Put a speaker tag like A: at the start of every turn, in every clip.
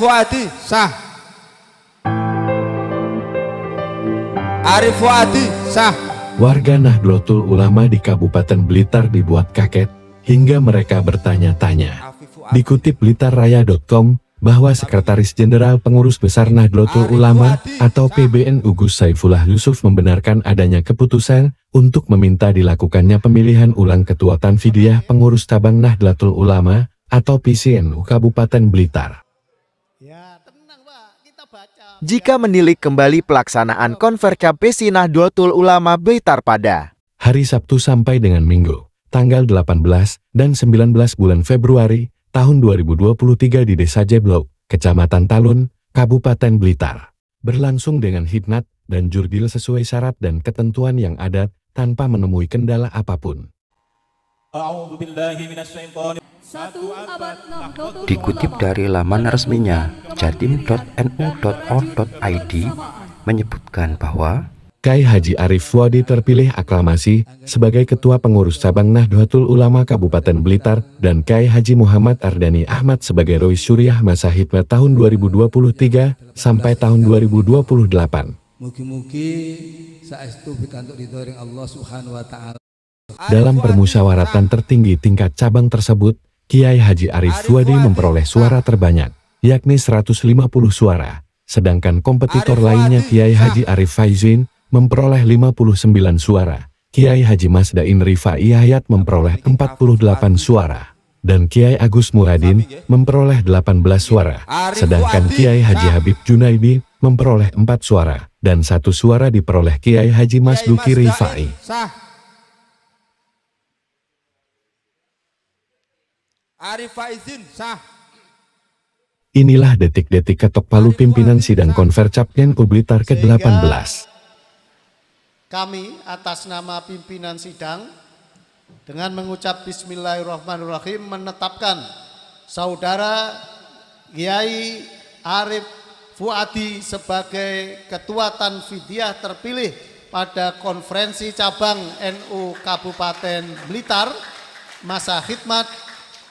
A: Fuadi sah Arif Fuadi sah
B: Warga Nahdlatul Ulama di Kabupaten Blitar dibuat kaget hingga mereka bertanya-tanya. Dikutip blitarraya.com, bahwa Sekretaris Jenderal Pengurus Besar Nahdlatul Ulama atau PBNU Gus Saifullah Yusuf membenarkan adanya keputusan untuk meminta dilakukannya pemilihan ulang Ketua Tanfidiyah Pengurus Cabang Nahdlatul Ulama atau PCNU Kabupaten Blitar
A: jika menilik kembali pelaksanaan Konverkap Pesinah Dotul Ulama Beitar pada
B: hari Sabtu sampai dengan Minggu, tanggal 18 dan 19 bulan Februari tahun 2023 di Desa Jeblok, Kecamatan Talun, Kabupaten Blitar. Berlangsung dengan hikmat dan jurdil sesuai syarat dan ketentuan yang ada tanpa menemui kendala apapun.
C: Dikutip dari laman
B: resminya jatim.nu.or.id menyebutkan bahwa Kai Haji Arif Wadi terpilih aklamasi sebagai Ketua Pengurus Cabang Nahdlatul Ulama Kabupaten Blitar dan Kai Haji Muhammad Ardani Ahmad sebagai Roy Suryah masa hikmah tahun 2023 sampai tahun 2028. Mugi-mugi
A: saestu pikantuk Allah Subhanahu wa taala.
B: Dalam permusyawaratan tertinggi tingkat cabang tersebut, Kiai Haji Arif Suwadi memperoleh suara ah. terbanyak, yakni 150 suara, sedangkan kompetitor lainnya Kiai ah. Haji Arif Faizin memperoleh 59 suara, Kiai Haji Masda Rifa Iyayat memperoleh 48 suara, dan Kiai Agus Muradin ya. memperoleh 18 suara, sedangkan Kiai Haji ah. Habib Junaidi memperoleh 4 suara, dan satu suara diperoleh Kiai Haji Mas Duki Rifai. Inilah detik-detik ketok palu pimpinan sidang Capgen Publitar ke-18.
A: Kami atas nama pimpinan sidang dengan mengucap bismillahirrahmanirrahim menetapkan saudara Kiai Arif Fuadi sebagai ketua Tanfidiah terpilih pada konferensi cabang NU Kabupaten Blitar masa khidmat 2023-2028.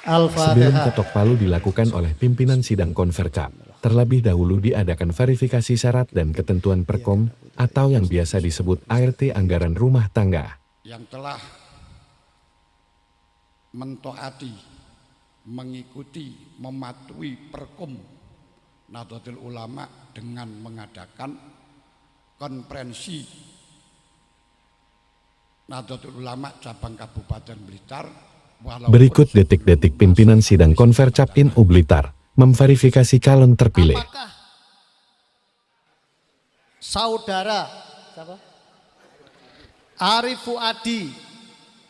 A: Sebelum
B: ketok palu dilakukan oleh pimpinan sidang konverkap, terlebih dahulu diadakan verifikasi syarat dan ketentuan perkom atau yang biasa disebut ART anggaran rumah tangga.
C: Yang telah
A: mentoati, mengikuti, mematuhi perkum Nahdlatul Ulama dengan mengadakan konferensi Nahdlatul Ulama cabang Kabupaten Blitar. Berikut
B: detik-detik pimpinan sidang Konvercapin U Blitar memverifikasi calon terpilih. Apakah
A: saudara siapa? Arif Adi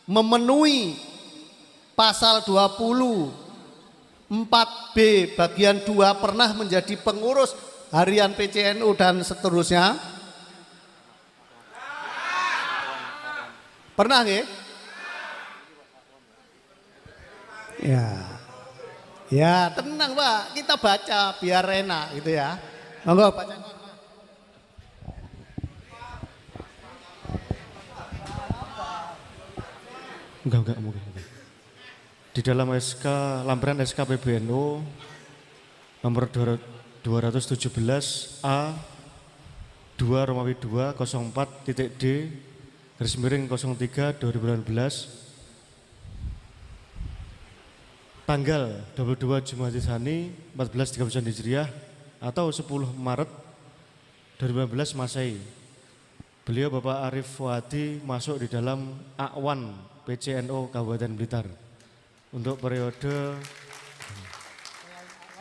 A: memenuhi pasal 20 4B bagian 2 pernah menjadi pengurus harian PCNU dan seterusnya Pernah nggih? Ya? ya. Ya, tenang Pak, kita baca biar enak gitu ya. Monggo baca.
C: Enggak, enggak, nggak enggak. Di dalam SK lampiran SK PBNU nomor 217 A 2 Romawi 2 04 titik D garis miring 03 2018 tanggal 22 Jumat Sani 14 1439 Hijriah atau 10 Maret 2015 Masehi. Beliau Bapak Arif Fuadi masuk di dalam Akwan PCNO Kabupaten Blitar untuk periode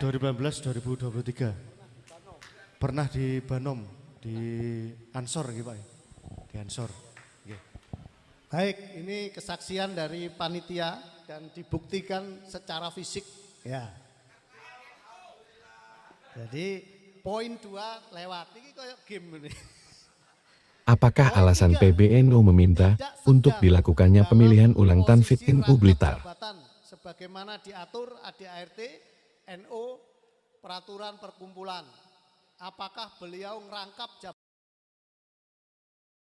C: 2018 2023 Pernah di Banom, di Ansor gitu Pak ya? di Ansor. Baik,
A: ini kesaksian dari panitia dan dibuktikan secara fisik ya. Jadi poin dua lewat ini kayak game ini.
B: Apakah alasan PBNU meminta untuk dilakukannya pemilihan ulang Tanfit NU Blitar? Sebagaimana diatur
A: ADART NU peraturan perkumpulan. Apakah beliau merangkap